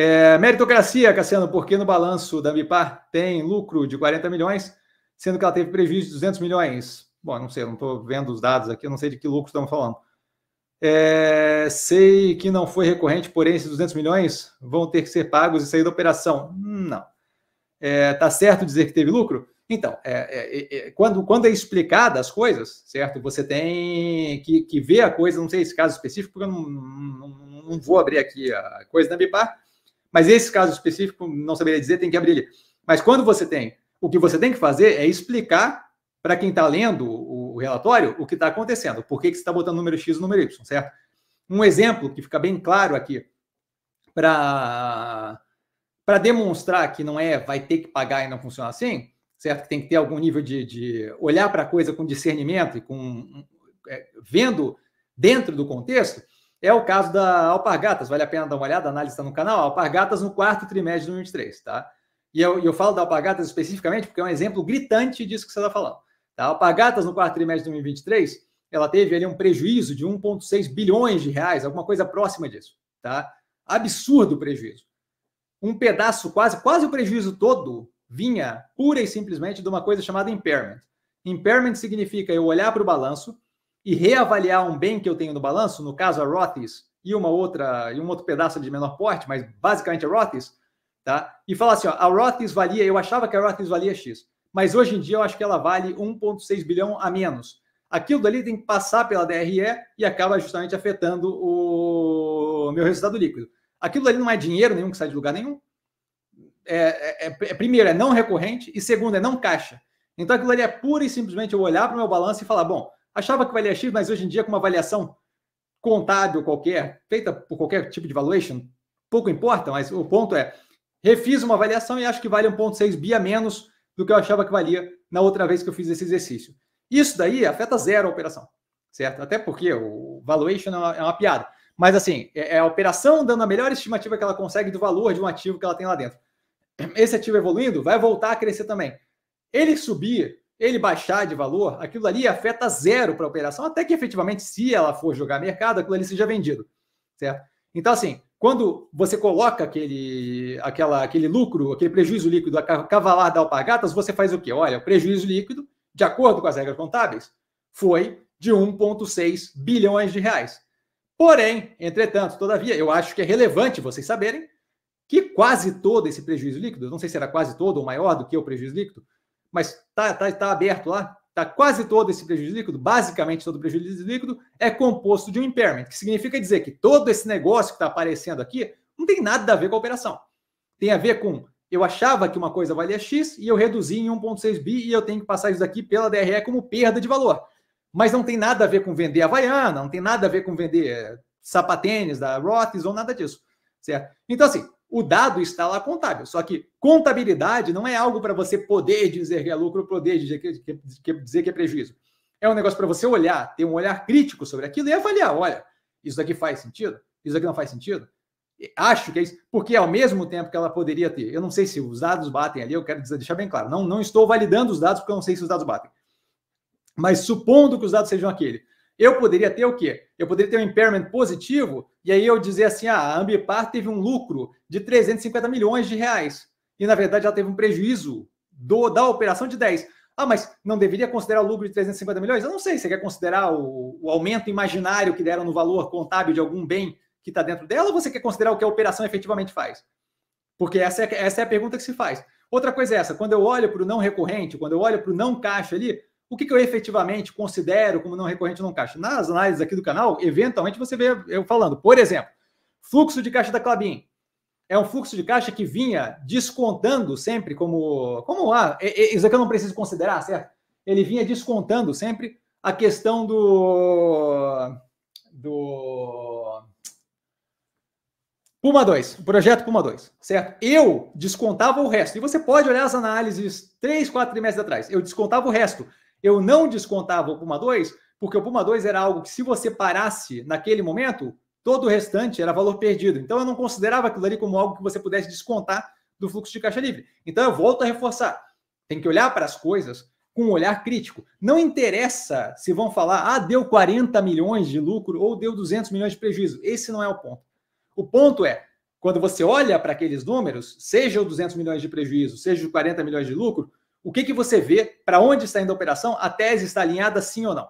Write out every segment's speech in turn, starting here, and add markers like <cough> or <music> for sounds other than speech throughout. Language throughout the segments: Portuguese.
É, meritocracia, Cassiano, porque no balanço da BIPAR tem lucro de 40 milhões, sendo que ela teve prejuízo de 200 milhões. Bom, não sei, não estou vendo os dados aqui, eu não sei de que lucro estamos falando. É, sei que não foi recorrente, porém esses 200 milhões vão ter que ser pagos e sair da operação. Não. É, tá certo dizer que teve lucro? Então, é é, é, é, quando, quando é explicada as coisas, certo? Você tem que, que ver a coisa, não sei esse caso específico, porque eu não, não, não vou abrir aqui a coisa da Bipar, mas esse caso específico, não saberia dizer, tem que abrir ele. Mas quando você tem, o que você tem que fazer é explicar para quem está lendo o relatório o que está acontecendo, por que, que você está botando número X e número Y, certo? Um exemplo que fica bem claro aqui para para demonstrar que não é vai ter que pagar e não funciona assim, certo? Que tem que ter algum nível de, de olhar para a coisa com discernimento e com é, vendo dentro do contexto. É o caso da Alpargatas, vale a pena dar uma olhada, a análise está no canal, Alpargatas no quarto trimestre de 2023, tá? E eu, eu falo da Alpargatas especificamente porque é um exemplo gritante disso que você está falando. Tá? A Alpargatas no quarto trimestre de 2023, ela teve ali um prejuízo de 1,6 bilhões de reais, alguma coisa próxima disso, tá? Absurdo prejuízo. Um pedaço, quase, quase o prejuízo todo vinha pura e simplesmente de uma coisa chamada impairment. Impairment significa eu olhar para o balanço e reavaliar um bem que eu tenho no balanço, no caso a Rothes e uma outra e um outro pedaço de menor porte, mas basicamente a Rothes, tá? E falar assim, ó, a Rothes valia, eu achava que a Rothes valia X, mas hoje em dia eu acho que ela vale 1.6 bilhão a menos. Aquilo dali tem que passar pela DRE e acaba justamente afetando o meu resultado líquido. Aquilo dali não é dinheiro nenhum que sai de lugar nenhum. É, é, é, é primeiro, é não recorrente e segundo, é não caixa. Então aquilo ali é pura e simplesmente eu olhar para o meu balanço e falar, bom, achava que valia X, mas hoje em dia, com uma avaliação contábil qualquer, feita por qualquer tipo de valuation, pouco importa, mas o ponto é, refiz uma avaliação e acho que vale 1.6 bi a menos do que eu achava que valia na outra vez que eu fiz esse exercício. Isso daí afeta zero a operação, certo? Até porque o valuation é uma, é uma piada. Mas assim, é, é a operação dando a melhor estimativa que ela consegue do valor de um ativo que ela tem lá dentro. Esse ativo evoluindo vai voltar a crescer também. Ele subir ele baixar de valor, aquilo ali afeta zero para a operação, até que efetivamente, se ela for jogar mercado, aquilo ali seja vendido, certo? Então, assim, quando você coloca aquele, aquela, aquele lucro, aquele prejuízo líquido a cavalar da Alpargatas, você faz o quê? Olha, o prejuízo líquido, de acordo com as regras contábeis, foi de 1,6 bilhões de reais. Porém, entretanto, todavia, eu acho que é relevante vocês saberem que quase todo esse prejuízo líquido, não sei se era quase todo ou maior do que o prejuízo líquido, mas está tá, tá aberto lá, está quase todo esse prejuízo líquido, basicamente todo o prejuízo líquido é composto de um impairment, que significa dizer que todo esse negócio que está aparecendo aqui não tem nada a ver com a operação. Tem a ver com eu achava que uma coisa valia X e eu reduzi em 1,6 bi e eu tenho que passar isso daqui pela DRE como perda de valor. Mas não tem nada a ver com vender Havaiana, não tem nada a ver com vender eh, sapatênis da Rothes ou nada disso. Certo? Então, assim, o dado está lá contábil. Só que contabilidade não é algo para você poder dizer que é lucro, poder dizer que, que, dizer que é prejuízo. É um negócio para você olhar, ter um olhar crítico sobre aquilo e avaliar: olha, isso aqui faz sentido? Isso aqui não faz sentido? Acho que é isso, porque ao mesmo tempo que ela poderia ter, eu não sei se os dados batem ali, eu quero deixar bem claro, não, não estou validando os dados porque eu não sei se os dados batem. Mas supondo que os dados sejam aquele, eu poderia ter o quê? Eu poderia ter um impairment positivo e aí eu dizer assim, ah, a Ambipar teve um lucro de 350 milhões de reais e na verdade ela teve um prejuízo do, da operação de 10. Ah, mas não deveria considerar o lucro de 350 milhões? Eu não sei, você quer considerar o, o aumento imaginário que deram no valor contábil de algum bem que está dentro dela ou você quer considerar o que a operação efetivamente faz? Porque essa é, essa é a pergunta que se faz. Outra coisa é essa, quando eu olho para o não recorrente, quando eu olho para o não caixa ali, o que, que, eu efetivamente considero como não recorrente ou não caixa? Nas análises aqui do canal, eventualmente você vê eu falando. Por exemplo, fluxo de caixa da Clabin. É um fluxo de caixa que vinha descontando sempre como... como ah, é, é, isso aqui eu não preciso considerar, certo? Ele vinha descontando sempre a questão do... do... Puma 2, o projeto Puma 2, certo? Eu descontava o resto. E você pode olhar as análises três, quatro trimestres atrás. Eu descontava o resto. Eu não descontava o Puma 2, porque o Puma 2 era algo que, se você parasse naquele momento, todo o restante era valor perdido. Então, eu não considerava aquilo ali como algo que você pudesse descontar do fluxo de caixa livre. Então, eu volto a reforçar. Tem que olhar para as coisas com um olhar crítico. Não interessa se vão falar, ah, deu 40 milhões de lucro ou deu 200 milhões de prejuízo. Esse não é o ponto. O ponto é, quando você olha para aqueles números, seja 200 milhões de prejuízo, seja os 40 milhões de lucro, o que, que você vê? Para onde está indo a operação? A tese está alinhada sim ou não?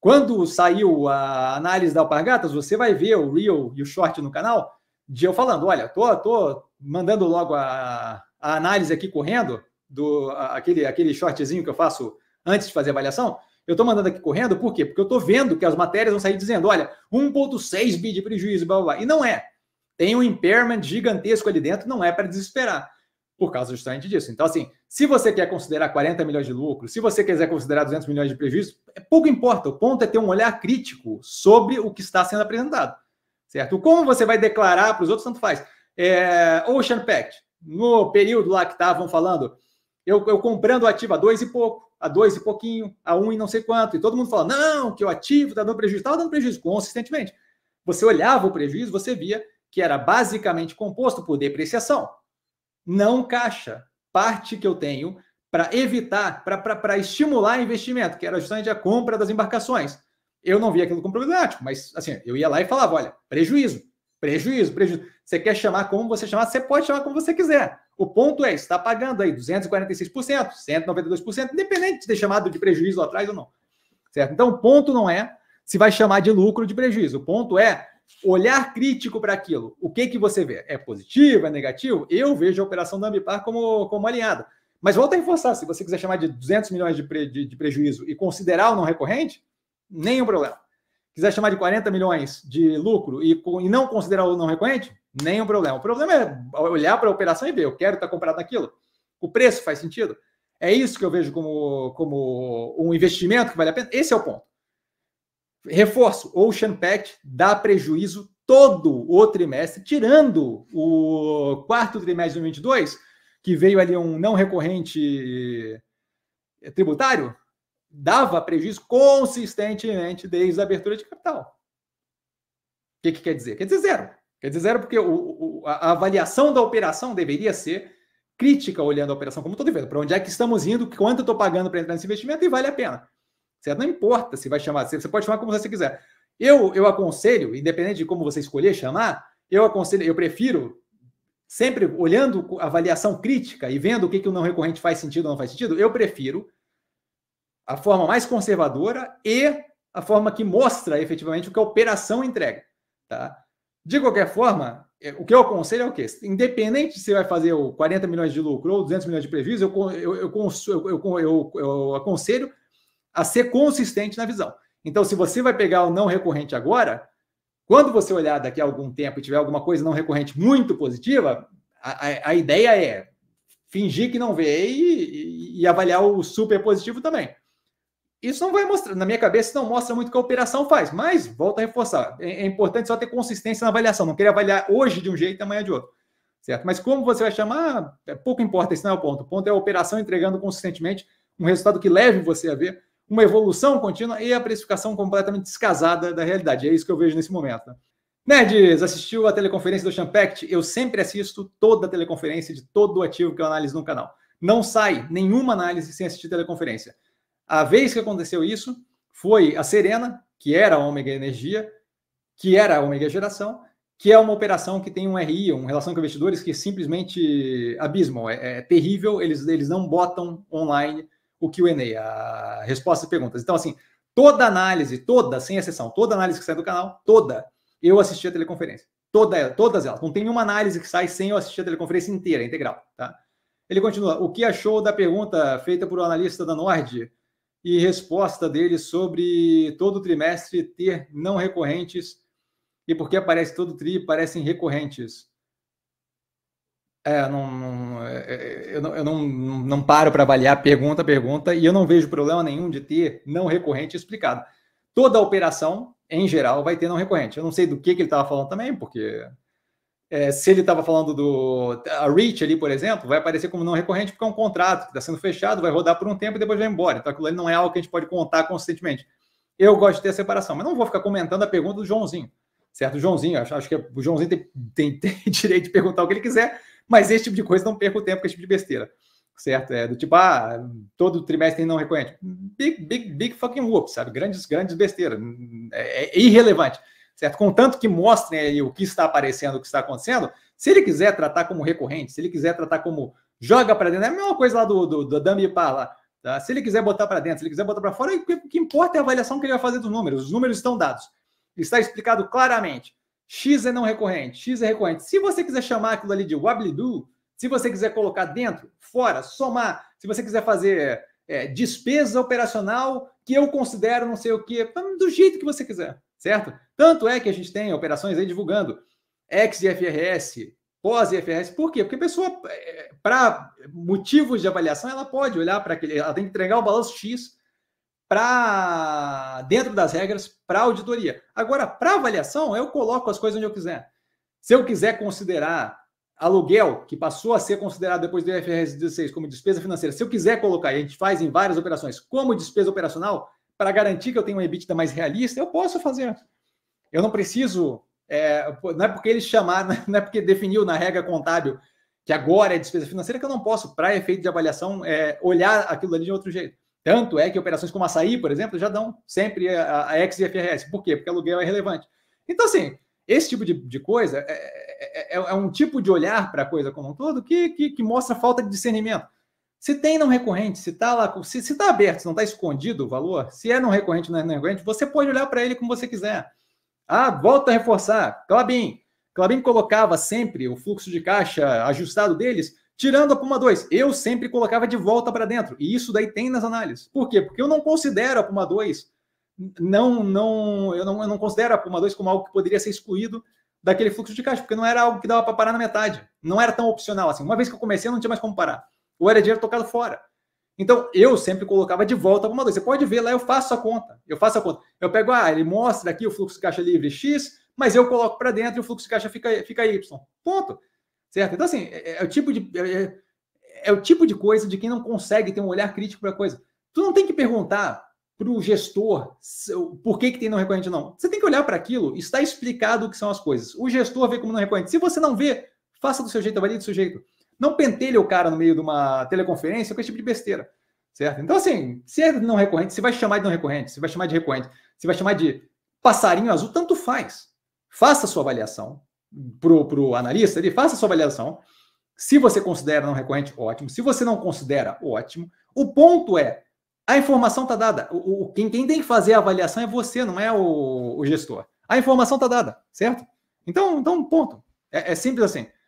Quando saiu a análise da Alpargatas, você vai ver o Real e o Short no canal, de eu falando, olha, tô, tô mandando logo a, a análise aqui correndo, do a, aquele, aquele shortzinho que eu faço antes de fazer a avaliação, eu estou mandando aqui correndo, por quê? Porque eu estou vendo que as matérias vão sair dizendo, olha, 1.6 bi de prejuízo, blá, blá, blá. E não é. Tem um impairment gigantesco ali dentro, não é para desesperar por causa justamente disso. Então, assim, se você quer considerar 40 milhões de lucro, se você quiser considerar 200 milhões de prejuízo, é pouco importa. O ponto é ter um olhar crítico sobre o que está sendo apresentado, certo? Como você vai declarar para os outros, tanto faz. É, Ocean Pact, no período lá que estavam falando, eu, eu comprando o ativo a dois e pouco, a dois e pouquinho, a um e não sei quanto, e todo mundo fala, não, que o ativo está dando prejuízo. Estava dando prejuízo consistentemente. Você olhava o prejuízo, você via que era basicamente composto por depreciação, não caixa, parte que eu tenho para evitar, para estimular investimento, que era justamente a compra das embarcações. Eu não via aquilo como problemático, mas assim, eu ia lá e falava: olha, prejuízo, prejuízo, prejuízo. Você quer chamar como você chamar, você pode chamar como você quiser. O ponto é, está pagando aí 246%, 192%, independente de ter chamado de prejuízo lá atrás ou não. Certo? Então, o ponto não é se vai chamar de lucro ou de prejuízo. O ponto é olhar crítico para aquilo. O que que você vê? É positivo? É negativo? Eu vejo a operação da Ambipar como, como alinhada. Mas volta a reforçar, se você quiser chamar de 200 milhões de, pre, de, de prejuízo e considerar o não recorrente, nenhum problema. Quiser chamar de 40 milhões de lucro e, e não considerar o não recorrente, nenhum problema. O problema é olhar para a operação e ver, eu quero estar tá comprado naquilo. O preço faz sentido? É isso que eu vejo como, como um investimento que vale a pena? Esse é o ponto. Reforço: Ocean Pact dá prejuízo todo o trimestre, tirando o quarto trimestre de 2022, que veio ali um não recorrente eh, tributário, dava prejuízo consistentemente desde a abertura de capital. O que, que quer dizer? Quer dizer zero. Quer dizer zero porque o, o, a avaliação da operação deveria ser crítica olhando a operação como todo evento. Para onde é que estamos indo? Quanto eu estou pagando para entrar nesse investimento? E vale a pena. Certo? Não importa se vai chamar, você pode chamar como você quiser. Eu, eu aconselho, independente de como você escolher chamar, eu aconselho, eu prefiro sempre olhando a avaliação crítica e vendo o que, que o não recorrente faz sentido ou não faz sentido, eu prefiro a forma mais conservadora e a forma que mostra efetivamente o que a operação entrega. Tá? De qualquer forma, é, o que eu aconselho é o quê? Independente se você vai fazer o 40 milhões de lucro ou 200 milhões de prejuízo, eu, eu, eu, eu aconselho a ser consistente na visão. Então, se você vai pegar o não recorrente agora, quando você olhar daqui a algum tempo e tiver alguma coisa não recorrente muito positiva, a, a, a ideia é fingir que não vê e, e, e, avaliar o super positivo também. Isso não vai mostrar, na minha cabeça, não mostra muito o que a operação faz, mas volta a reforçar. É, é importante só ter consistência na avaliação, não querer avaliar hoje de um jeito e amanhã de outro. Certo? Mas como você vai chamar, é, pouco importa, esse não é o ponto. O ponto é a operação entregando consistentemente um resultado que leve você a ver uma evolução contínua e a precificação completamente descasada da realidade. É isso que eu vejo nesse momento. Né? Nerds, assistiu a teleconferência do Champact? Eu sempre assisto toda a teleconferência de todo o ativo que eu analiso no canal. Não sai nenhuma análise sem assistir teleconferência. A vez que aconteceu isso foi a Serena, que era a Ômega Energia, que era a Ômega Geração, que é uma operação que tem um RI, uma relação com investidores que é simplesmente abismal, é, é terrível, eles, eles não botam online o QA, a resposta de perguntas. Então, assim, toda análise, toda, sem exceção, toda análise que sai do canal, toda, eu assisti a teleconferência. Toda, todas elas. Não tem nenhuma análise que sai sem eu assistir a teleconferência inteira, é integral. Tá? Ele continua. O que achou da pergunta feita por um analista da Nord e resposta dele sobre todo trimestre ter não recorrentes e porque aparece todo tri parecem recorrentes? É, não, não, é, é, eu não, eu não, não paro para avaliar pergunta a pergunta e eu não vejo problema nenhum de ter não recorrente explicado. Toda operação, em geral, vai ter não recorrente. Eu não sei do que, que ele estava falando também, porque é, se ele estava falando do a REACH ali, por exemplo, vai aparecer como não recorrente porque é um contrato que está sendo fechado, vai rodar por um tempo e depois vai embora. Então aquilo ali não é algo que a gente pode contar consistentemente. Eu gosto de ter a separação, mas não vou ficar comentando a pergunta do Joãozinho certo? O Joãozinho, acho, acho que é, o Joãozinho tem, tem, <laughs> tem, direito de perguntar o que ele quiser, mas esse tipo de coisa não perca o tempo com esse tipo de besteira. Certo? É do tipo, ah, todo trimestre não recorrente. Big, big, big fucking whoop, sabe? Grandes, grandes besteiras. É, é irrelevante. Certo? Contanto que mostrem aí o que está aparecendo, o que está acontecendo, se ele quiser tratar como recorrente, se ele quiser tratar como joga para dentro, é a mesma coisa lá do, do, do Dummy Par lá. Tá? Se ele quiser botar para dentro, se ele quiser botar para fora, o que, importa é a avaliação que ele vai fazer dos números. Os números estão dados. Está explicado claramente. X é não recorrente, X é recorrente. Se você quiser chamar aquilo ali de wabli-do, se você quiser colocar dentro, fora, somar, se você quiser fazer é, despesa operacional que eu considero não sei o que, hum, do jeito que você quiser, certo? Tanto é que a gente tem operações aí divulgando ex-IFRS, pós-IFRS, por quê? Porque a pessoa, é, para motivos de avaliação, ela pode olhar para aquele, ela tem que entregar o balanço X para dentro das regras para auditoria. Agora, para avaliação, eu coloco as coisas onde eu quiser. Se eu quiser considerar aluguel, que passou a ser considerado depois do IFRS 16 como despesa financeira, se eu quiser colocar, e a gente faz em várias operações, como despesa operacional, para garantir que eu tenho uma EBITDA mais realista, eu posso fazer. Eu não preciso. É, não é porque eles chamaram, <laughs> não é porque definiu na regra contábil que agora é despesa financeira que eu não posso, para efeito de avaliação, é, olhar aquilo ali de outro jeito. Tanto é que operações como açaí, por exemplo, já dão sempre a, a ex e FRS. Por quê? Porque aluguel é relevante. Então, assim, esse tipo de, de coisa é, é, é, é um tipo de olhar para a coisa como um todo que, que, que, mostra falta de discernimento. Se tem não recorrente, se está lá, se está aberto, se não está escondido o valor, se é não recorrente não é não recorrente, você pode olhar para ele como você quiser. Ah, volta a reforçar. Clabin. Clabin colocava sempre o fluxo de caixa ajustado deles Tirando a Puma 2, eu sempre colocava de volta para dentro. E isso daí tem nas análises. Por quê? Porque eu não considero a Puma 2, não, não, eu não, eu não considero a Puma 2 como algo que poderia ser excluído daquele fluxo de caixa, porque não era algo que dava para parar na metade. Não era tão opcional assim. Uma vez que eu comecei, eu não tinha mais como parar. Ou era dinheiro tocado fora. Então, eu sempre colocava de volta a Puma 2. Você pode ver lá, eu faço a conta. Eu faço a conta. Eu pego, ah, ele mostra aqui o fluxo de caixa livre X, mas eu coloco para dentro e o fluxo de caixa fica, fica Y. Ponto. Certo? Então, assim, é, é, é o tipo de. É, é, é, o tipo de coisa de quem não consegue ter um olhar crítico para a coisa. Tu não tem que perguntar para o gestor por que, que tem não recorrente, não. Você tem que olhar para aquilo, está explicado o que são as coisas. O gestor vê como não recorrente. Se você não vê, faça do seu jeito, avalie do seu jeito. Não pentelhe o cara no meio de uma teleconferência com esse tipo de besteira. Certo? Então, assim, se é não recorrente, você vai chamar de não recorrente, você vai chamar de recorrente, você vai chamar de passarinho azul, tanto faz. Faça a sua avaliação, para o analista, ele faça a sua avaliação. Se você considera não recorrente, ótimo. Se você não considera, ótimo. O ponto é, a informação está dada. O, o quem, quem, tem que fazer a avaliação é você, não é o, o gestor. A informação está dada, certo? Então, então ponto. É, é simples assim.